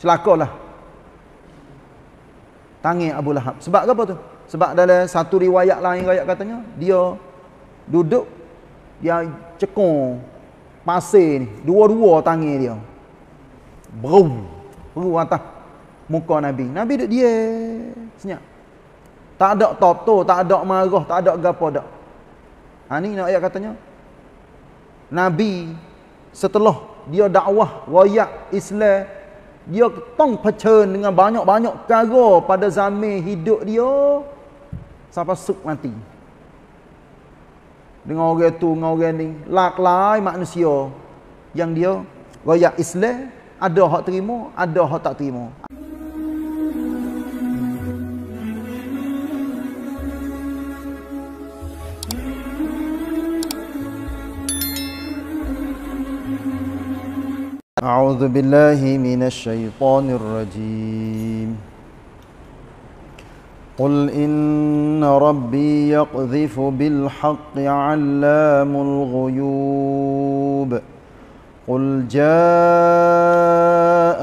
celakalah tangi Abu Lahab sebab apa tu sebab dalam satu riwayat lain riwayat katanya dia duduk dia cekung pasir ni dua-dua tangi dia brum brum atas muka Nabi Nabi duduk dia senyap tak ada topto tak ada marah tak ada gapo dak ha ni nak ayat katanya Nabi setelah dia dakwah royak Islam dia pun percaya dengan banyak-banyak kara pada zaman hidup dia sampai suk mati dengan orang itu, dengan orang ini laklai manusia yang dia rakyat Islam ada hak terima, ada hak tak terima أعوذ بالله من الشيطان الرجيم قل إن ربي يقذف بالحق علام الغيوب قل جاء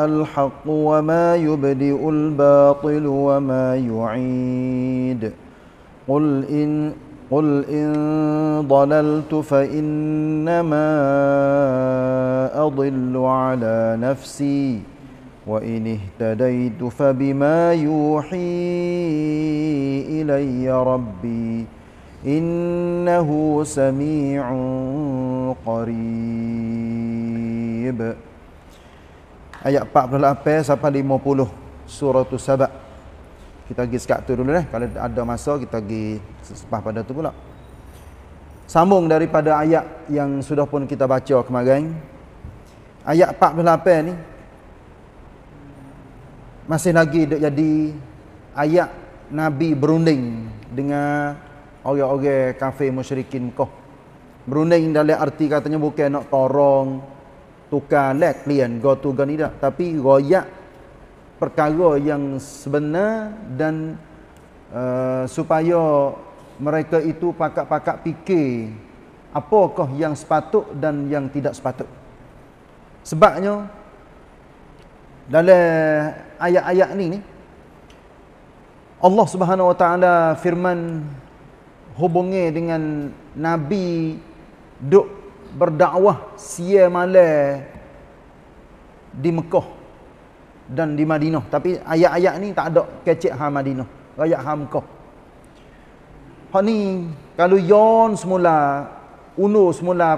الحق وما يبدئ الباطل وما يعيد قل إن قل إن ضللت فإنما أضل على نفسي وإن اهتديت فبما يوحي إلي ربي إنه سميع قريب آيات 48 sampai 50 سورة سبأ kita pergi sekat tu dulu eh kalau ada masa kita pergi sepah pada tu pula sambung daripada ayat yang sudah pun kita baca kemarin ayat 48 ni masih lagi dia jadi ayat nabi berunding dengan orang-orang kafir musyrikin kau berunding dalam arti katanya bukan nak torong tukar lek lian go tu gani dah tapi royak perkara yang sebenar dan uh, supaya mereka itu pakak-pakak fikir apakah yang sepatut dan yang tidak sepatut. Sebabnya dalam ayat-ayat ini ni Allah Subhanahu Wa Taala firman hubungi dengan nabi duk berdakwah sia malam di Mekah dan di Madinah. Tapi ayat-ayat ni tak ada kecik ha Madinah. Ayat ha Mekah. Hak ni, kalau yon semula, unur semula,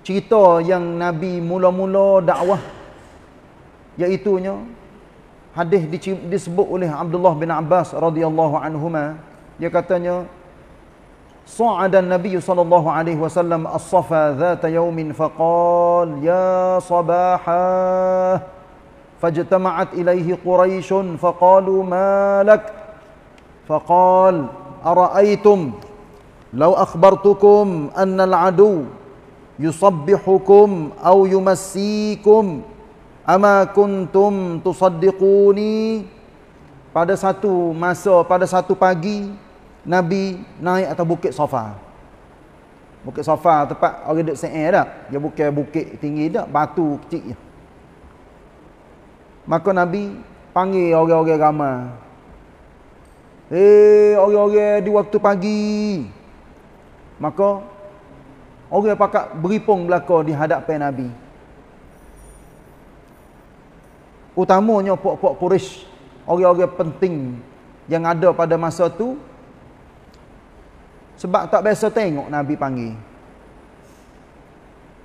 cerita yang Nabi mula-mula dakwah, iaitunya, hadis disebut oleh Abdullah bin Abbas radhiyallahu anhuma dia katanya sa'adan nabi sallallahu alaihi wasallam as-safa dhat yawmin faqal ya sabaha فاجتمعت إليه قريش فقالوا ما لك فقال أرأيتم لو أخبرتكم أن العدو يصبحكم أو يمسيكم أما كنتم تصدقوني pada satu masa pada satu pagi Nabi naik atas bukit sofa, Bukit sofa, tempat orang duduk se'er dah dia bukan bukit tinggi dah batu kecil Maka Nabi panggil orang-orang ramai. Eh, hey, orang-orang di waktu pagi. Maka orang pakak beripung belaka di hadapan Nabi. Utamanya puak-puak Quraisy, orang-orang penting yang ada pada masa tu sebab tak biasa tengok Nabi panggil.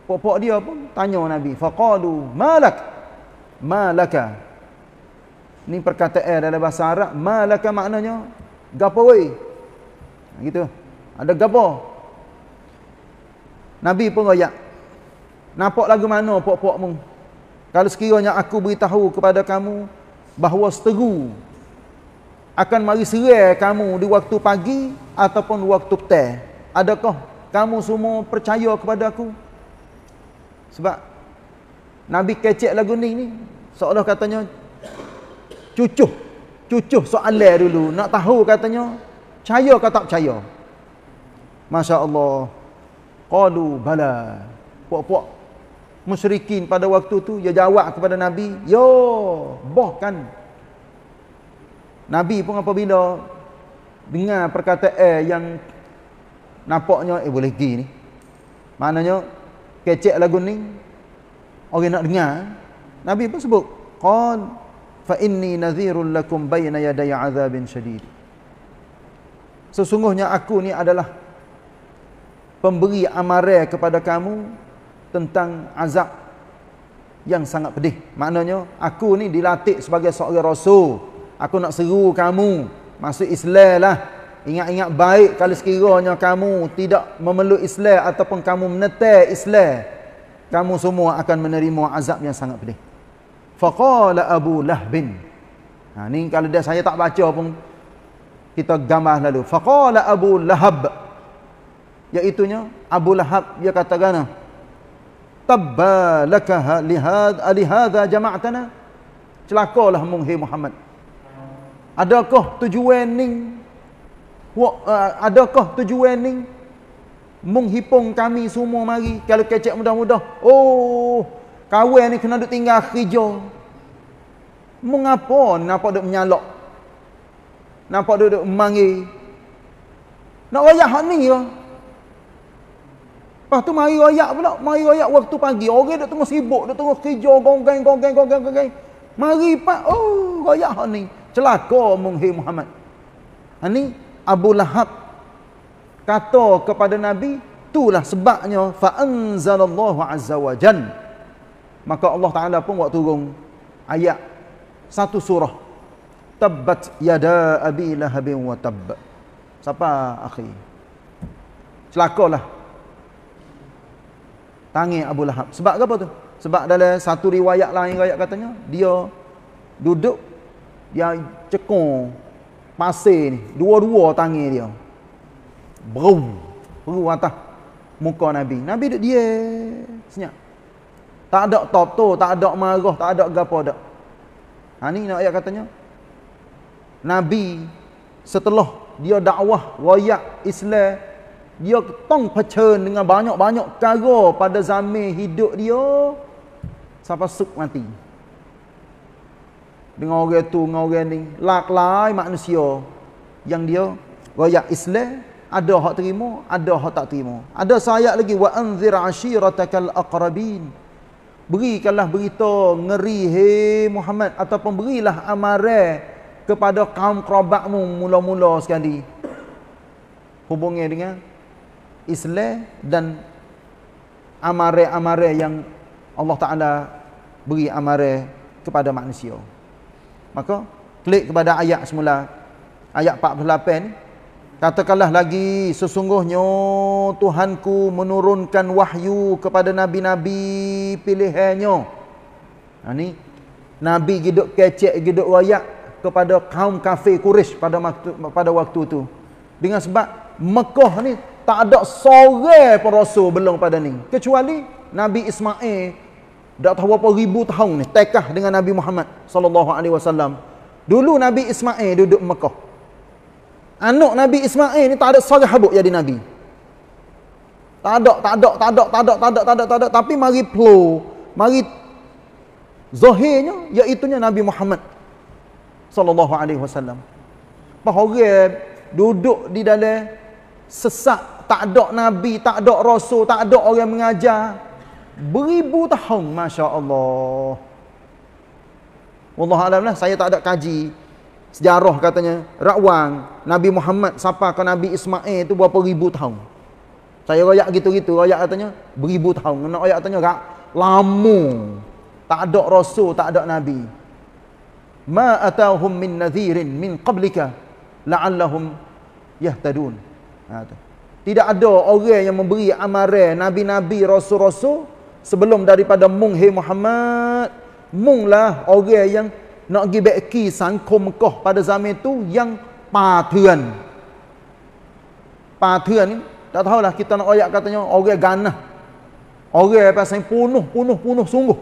Puak-puak dia pun tanya Nabi, fakadu malak malaka ni perkataan eh, dalam bahasa Arab malaka maknanya gapo wei ha, gitu ada gapo nabi pun royak nampak lagu mana pok pokmu. kalau sekiranya aku beritahu kepada kamu bahawa seteru akan mari serai kamu di waktu pagi ataupun waktu petang adakah kamu semua percaya kepada aku sebab Nabi kecek lagu ni ni. Seolah katanya cucuh. Cucuh soalan dulu. Nak tahu katanya. Percaya ke tak percaya? Masya Allah. Qalu bala. Puak-puak. Musyrikin pada waktu tu. Ya jawab kepada Nabi. Yo. Boh kan. Nabi pun apabila. Dengar perkataan yang. Nampaknya. Eh boleh pergi ni. Maknanya. Kecek lagu ni orang nak dengar nabi pun sebut qul fa inni nadhirul lakum bayna yaday azabin shadid sesungguhnya aku ni adalah pemberi amaran kepada kamu tentang azab yang sangat pedih maknanya aku ni dilatih sebagai seorang rasul aku nak seru kamu masuk Islam lah ingat-ingat baik kalau sekiranya kamu tidak memeluk Islam ataupun kamu menetap Islam kamu semua akan menerima azab yang sangat pedih. Faqala Abu Lahab Ha ni kalau dia saya tak baca pun kita gambar lalu. Faqala Abu Lahab. Iaitunya Abu Lahab dia kata gana. Tabbalaka ha, lihad alihadha jama'tana. Celakalah munghi Muhammad. Adakah tujuan ni? Uh, adakah tujuan ni? menghipung kami semua mari kalau kecek mudah-mudah oh kawin ni kena duk tinggal kerja mengapa nampak duk menyalak nampak duk duk mangi nak royak hak ni ya lepas tu mari royak pula mari royak waktu pagi orang dah tengah sibuk dah tengah kerja gonggeng gonggeng gonggeng gonggeng mari pak oh royak hak ni celaka munghi Muhammad ani ha, Abu Lahab kata kepada nabi itulah sebabnya fa anzalallahu azza wajan maka Allah taala pun waktu turun ayat satu surah tabbat yada abi lahabin wa tabb siapa akhi celakalah tangi abu lahab sebab apa tu sebab dalam satu riwayat lain riwayat katanya dia duduk dia cekung pasir ni dua-dua tangi dia Brum. Brum atas muka Nabi. Nabi duduk dia senyap. Tak ada toto, tak ada marah, tak ada gapa. dak. Ha ni nak ayat katanya. Nabi setelah dia dakwah royak Islam, dia tong pecen dengan banyak-banyak cara pada zaman hidup dia sampai suk mati. Dengan orang tu, dengan orang ni, laklai manusia yang dia royak Islam, ada hak terima ada hak tak terima ada sayat lagi wa anzir ashiratakal aqrabin berikanlah berita ngeri he Muhammad ataupun berilah amaran kepada kaum kerabatmu mula-mula sekali hubungnya dengan Islam dan amare-amare yang Allah Ta'ala beri amare kepada manusia. Maka, klik kepada ayat semula. Ayat 48 ni. Katakanlah lagi sesungguhnya Tuhanku menurunkan wahyu kepada nabi-nabi pilihannya. Ha ni. Nabi giduk kecek giduk wayak kepada kaum kafir Quraisy pada waktu, pada waktu tu. Dengan sebab Mekah ni tak ada seorang pun rasul belum pada ni kecuali Nabi Ismail dah tahu berapa ribu tahun ni tekah dengan Nabi Muhammad sallallahu alaihi wasallam. Dulu Nabi Ismail duduk Mekah. Anak Nabi Ismail ni tak ada seorang habuk jadi Nabi. Tak ada, tak ada, tak ada, tak ada, tak ada, tak ada, tak ada. Tapi mari plo, mari zahirnya, iaitunya Nabi Muhammad sallallahu alaihi wasallam. Bahagian duduk di dalam sesak, tak ada Nabi, tak ada Rasul, tak ada orang mengajar. Beribu tahun, Masya Allah. Wallahualamlah, saya tak Saya tak ada kaji. Sejarah katanya Rakwang Nabi Muhammad Sapa ke Nabi Ismail Itu berapa ribu tahun Saya rakyat gitu-gitu Rakyat katanya Beribu tahun Nak rakyat katanya Rak Lamu Tak ada Rasul Tak ada Nabi Ma atahum min nadhirin Min qablika La'allahum Yahtadun ha, Tidak ada orang yang memberi amaran Nabi-Nabi Rasul-Rasul Sebelum daripada Mung Hei Muhammad Munglah orang yang nak pergi beki sangkum kau pada zaman tu yang patuan patuan ni tahu lah kita nak ayat katanya orang ganah orang pasang punuh punuh punuh sungguh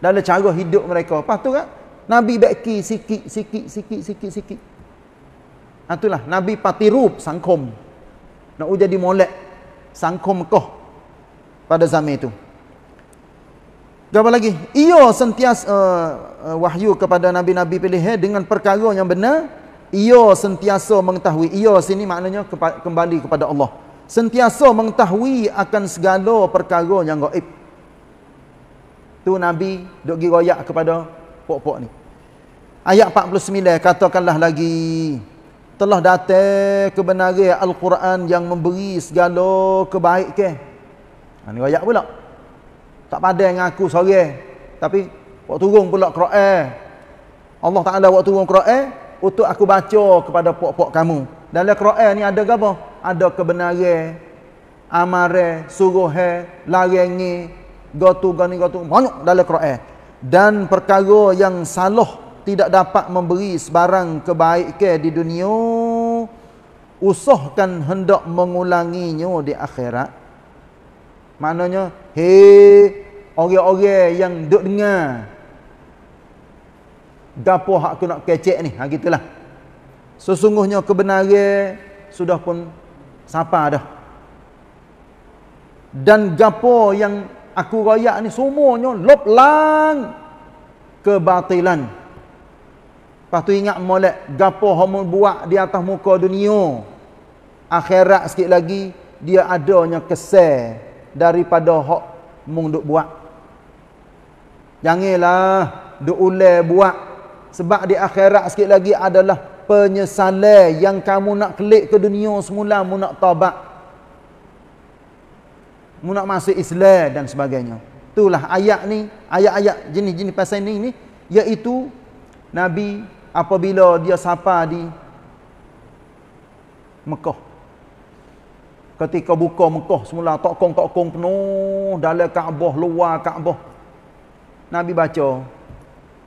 dalam cara hidup mereka apa tu kan Nabi beki sikit sikit sikit sikit sikit ha, itulah Nabi patirup sangkum nak jadi molek sangkum kau pada zaman itu Jawab lagi. Ia sentiasa uh, wahyu kepada nabi-nabi pilih eh, dengan perkara yang benar. Ia sentiasa mengetahui. Ia sini maknanya kembali kepada Allah. Sentiasa mengetahui akan segala perkara yang gaib. Tu nabi duk gi royak kepada pokok-pokok ni. Ayat 49 katakanlah lagi telah datang kebenaran Al-Quran yang memberi segala kebaikan. Ke. Ini ha, ayat pula tak pada dengan aku seorang eh. tapi waktu turun pula Quran eh. Allah Taala waktu turun Quran eh, untuk aku baca kepada pokok-pokok kamu dalam Quran ni ada apa ada kebenaran amare suruhe larangi gotu gani gotu banyak dalam Quran dan perkara yang salah tidak dapat memberi sebarang kebaikan di dunia usahkan hendak mengulanginya di akhirat Maknanya he, Orang-orang yang duduk dengar Dapur hak aku nak kecek ni Haa gitulah Sesungguhnya kebenaran Sudah pun Sapa dah Dan gapur yang Aku rayak ni Semuanya lop lang Kebatilan Lepas tu ingat molek Gapur homo buat Di atas muka dunia Akhirat sikit lagi Dia adanya kesel daripada hak mung duk buat. Janganlah duk ulai buat sebab di akhirat sikit lagi adalah penyesalan yang kamu nak kelik ke dunia semula mu nak taubat. Mu nak masuk Islam dan sebagainya. Itulah ayat ni, ayat-ayat jenis-jenis pasal ni ni iaitu Nabi apabila dia sapa di Mekah ketika buka Mekah semula tokong-tokong penuh dalam Kaabah luar Kaabah Nabi baca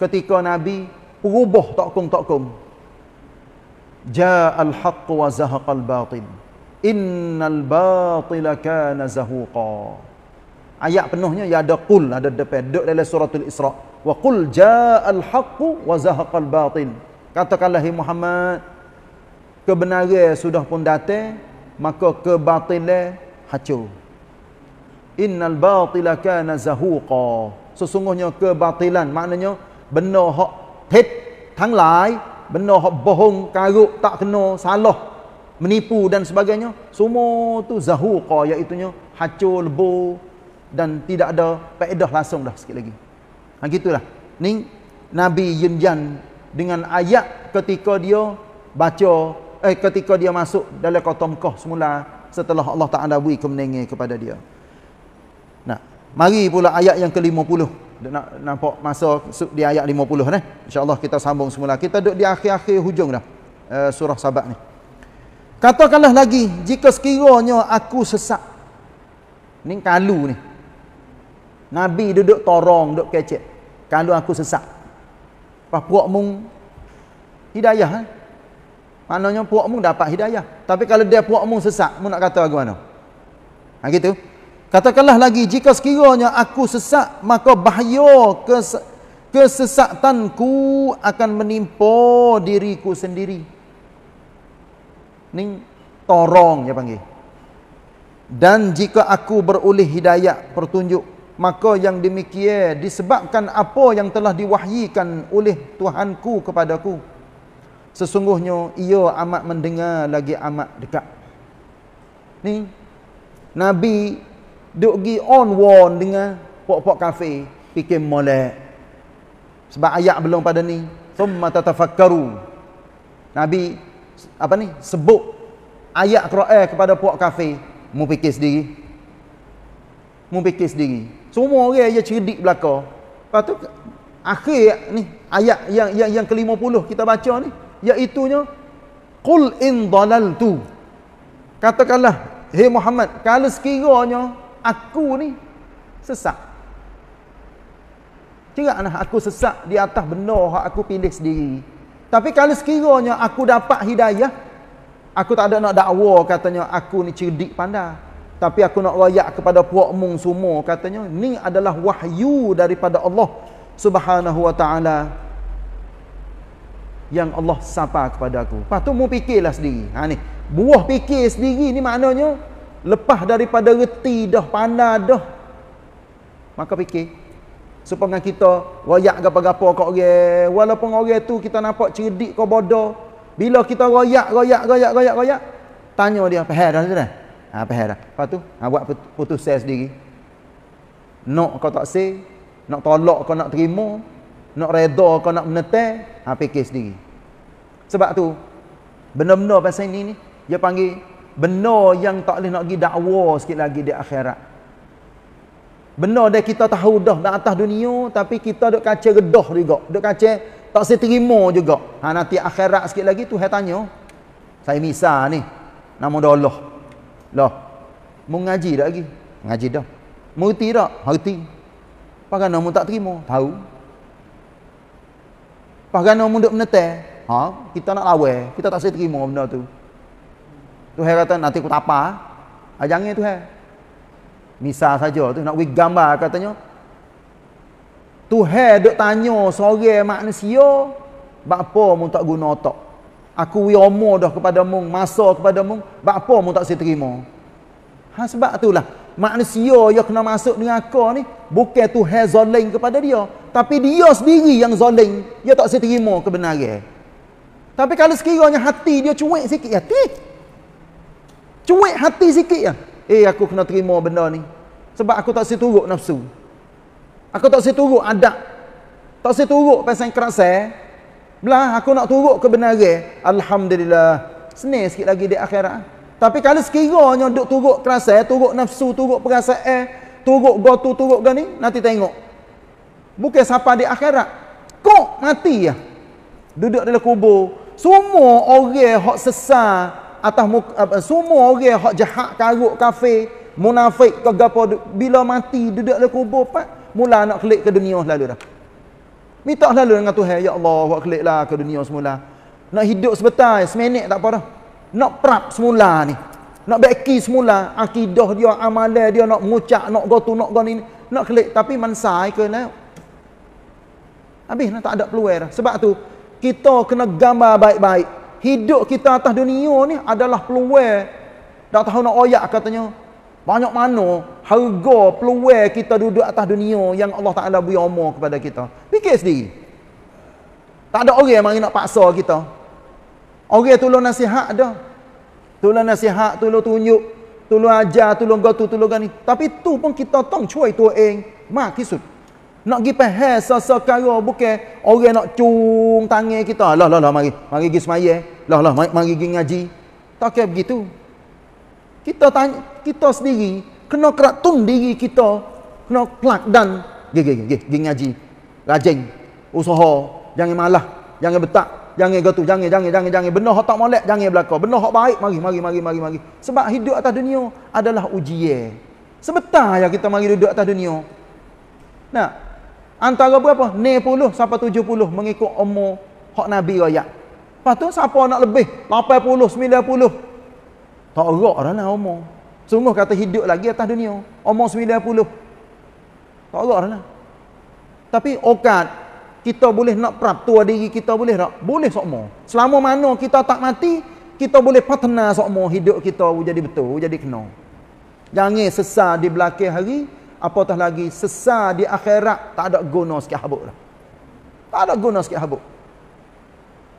ketika Nabi perubah tokong-tokong Ja al-haq wa zahaqa al-batil innal batil kana zahuqa ayat penuhnya ya ada qul ada depan duduk dalam suratul isra wa qul jaa al-haq wa zahaqa al-batil katakanlah hai Muhammad kebenaran sudah pun datang maka kebatilan hancur innal batila kana zahuqa sesungguhnya kebatilan maknanya benda hak pet tang lai benda hak bohong karuk tak kena salah menipu dan sebagainya semua tu zahuqa iaitu nya hancur lebu dan tidak ada faedah langsung dah sikit lagi ha gitulah ni nabi yunjan dengan ayat ketika dia baca eh ketika dia masuk dalam kota Mekah semula setelah Allah Taala beri kemenangan kepada dia. Nah, mari pula ayat yang ke-50. Nak nampak masa di ayat 50 ni. Insya-Allah kita sambung semula. Kita duduk di akhir-akhir hujung dah. Uh, surah Sabak ni. Katakanlah lagi jika sekiranya aku sesat. Ni kalu ni. Nabi duduk torong, duduk kecek. Kalau aku sesat. Apa puak mung hidayah eh? maknanya puakmu dapat hidayah tapi kalau dia puakmu sesat mu nak kata aku mana ha gitu katakanlah lagi jika sekiranya aku sesat maka bahaya kes kesesatanku akan menimpa diriku sendiri Ning torong dia panggil dan jika aku berulih hidayah pertunjuk maka yang demikian disebabkan apa yang telah diwahyikan oleh Tuhanku kepadaku sesungguhnya ia amat mendengar lagi amat dekat ni nabi duk gi on warn dengan pokok-pokok kafe fikir molek sebab ayat belum pada ni thumma tatafakkaru nabi apa ni sebut ayat quran kepada pokok kafe mu fikir sendiri mu fikir sendiri semua orang dia cerdik belaka lepas tu akhir ni ayat yang yang yang ke-50 kita baca ni iaitunya qul in dalaltu katakanlah hey Muhammad kalau sekiranya aku ni sesat anak aku sesat di atas benda hak aku pilih sendiri. Tapi kalau sekiranya aku dapat hidayah, aku tak ada nak dakwa katanya aku ni cerdik pandai. Tapi aku nak rayak kepada puak mung semua katanya ni adalah wahyu daripada Allah Subhanahu wa taala yang Allah sapa kepada aku. Lepas tu, mu fikirlah sendiri. Ha, ni. Buah fikir sendiri ni maknanya, lepas daripada reti dah, pandah dah, maka fikir. Supaya kita royak gapa-gapa kat orang. Walaupun orang tu kita nampak cerdik kau bodoh. Bila kita royak, royak, royak, royak, royak. Tanya dia, apa dah tu dah? Ha, apa dah? Lepas tu, ha, buat putus saya sendiri. Nak kau tak say, nak tolak kau nak terima, nak reda kau nak menetek, ha, fikir sendiri. Sebab tu, benda-benda pasal ini ni, dia panggil, benda yang tak boleh nak pergi dakwa sikit lagi di akhirat. Benda dia kita tahu dah di atas dunia, tapi kita duk kaca redah juga. Duk kaca, tak saya terima juga. Ha, nanti akhirat sikit lagi tu, saya tanya, saya misa ni, nama dah Allah. Loh, mau ngaji tak lagi? Ngaji dah. Mau tak? Mau Pakai nama tak terima? Tahu. Tahu pagana muda menetai ha kita nak lawan kita tak sempat terima benda tu Tuhan kata nanti aku tapa ajangnya ah, tu Tuhan misal saja tu nak bagi gambar katanya Tuhan duk tanya seorang manusia bapa mu tak guna otak aku wi umur dah kepada mu masa kepada mu bapa mu tak terima ha sebab itulah manusia yang kena masuk dengan aku ni bukan Tuhan zoleng kepada dia tapi dia sendiri yang zoning dia tak seterima kebenaran tapi kalau sekiranya hati dia cuek sikit hati cuek hati sikit ya. eh aku kena terima benda ni sebab aku tak seturuk nafsu aku tak seturuk adab tak seturuk pasal kerasa. belah aku nak turuk kebenaran Alhamdulillah senih sikit lagi di akhirat tapi kalau sekiranya duk turuk kerasai turuk nafsu turuk perasaan turuk gotu turuk gani nanti tengok bukan siapa di akhirat kok mati ya duduk dalam kubur semua orang hak sesat atas muka, apa, semua orang hak jahat karuk kafir munafik ke gapo bila mati duduk dalam kubur pak mula nak kelik ke dunia lalu dah minta lalu dengan tuhan ya Allah buat keliklah ke dunia semula nak hidup sebentar seminit tak apa dah nak prap semula ni nak beki semula akidah dia amalan dia nak mengucap nak gotu nak gani nak kelik tapi mansai ke lah Habislah tak ada peluang Sebab tu kita kena gambar baik-baik. Hidup kita atas dunia ni adalah peluang. Dah tahu nak oyak katanya. Banyak mana harga peluang kita duduk atas dunia yang Allah Taala beri umur kepada kita. Fikir sendiri. Tak ada orang yang mari nak paksa kita. Orang tolong nasihat ada. Tolong nasihat, tolong tunjuk, tolong ajar, tolong gotu, tolong gani. Tapi tu pun kita tong cuai tu eng. Mak nak pergi pahal sasa kara bukan orang nak cung tangan kita. Lah, lah, lah, mari. Mari pergi semaya. Lah, lah, mari, mari pergi ngaji. Tak kira begitu. Kita tanya, kita sendiri, kena keratun diri kita, kena plak dan, gi, gi, gi, gi, ngaji. Rajin. Usaha. Jangan malah. Jangan betak. Jangan gotu. Jangan, jangan, jangan, jangan. Benar yang tak molek, jangan belakang. Benar yang baik, mari, mari, mari, mari, mari. Sebab hidup atas dunia adalah ujian. Sebentar ya kita mari duduk atas dunia. Nah, Antara berapa? 90 sampai 70 mengikut umur hak Nabi raya. Lepas tu siapa nak lebih? 80, 90. Tak erak dah lah umur. Sungguh kata hidup lagi atas dunia. Umur 90. Tak erak dah lah. Tapi okat kita boleh nak prap tua diri kita boleh tak? Boleh sokmo. Selama mana kita tak mati, kita boleh patna sokmo hidup kita jadi betul, jadi kena. Jangan sesal di belakang hari, apatah lagi sesa di akhirat tak ada guna sikit habuk dah. Tak ada guna sikit habuk.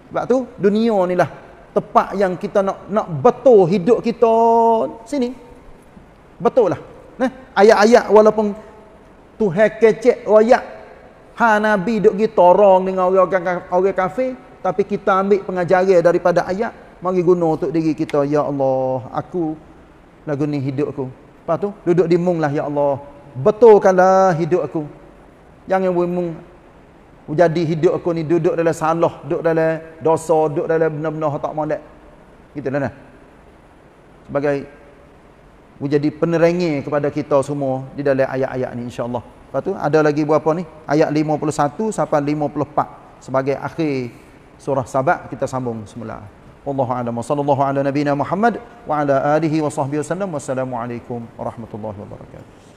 Sebab tu dunia ni lah tempat yang kita nak nak betul hidup kita sini. Betul lah. Nah, ayat-ayat walaupun Tuhan kecek royak ha nabi duk gi torong dengan orang-orang orang kafir tapi kita ambil pengajaran daripada ayat mari guna untuk diri kita ya Allah aku lagu ni hidup aku lepas tu duduk di mung lah ya Allah betulkanlah hidup aku jangan bermung jadi hidup aku ni duduk dalam salah duduk dalam dosa duduk dalam benar-benar tak molek gitu lah nah sebagai menjadi penerengi kepada kita semua di dalam ayat-ayat ni insyaallah lepas tu ada lagi berapa ni ayat 51 sampai 54 sebagai akhir surah sabak kita sambung semula wallahu a'lam sallallahu ala nabina muhammad wa ala alihi wa sahbihi wasallam wassalamualaikum warahmatullahi wabarakatuh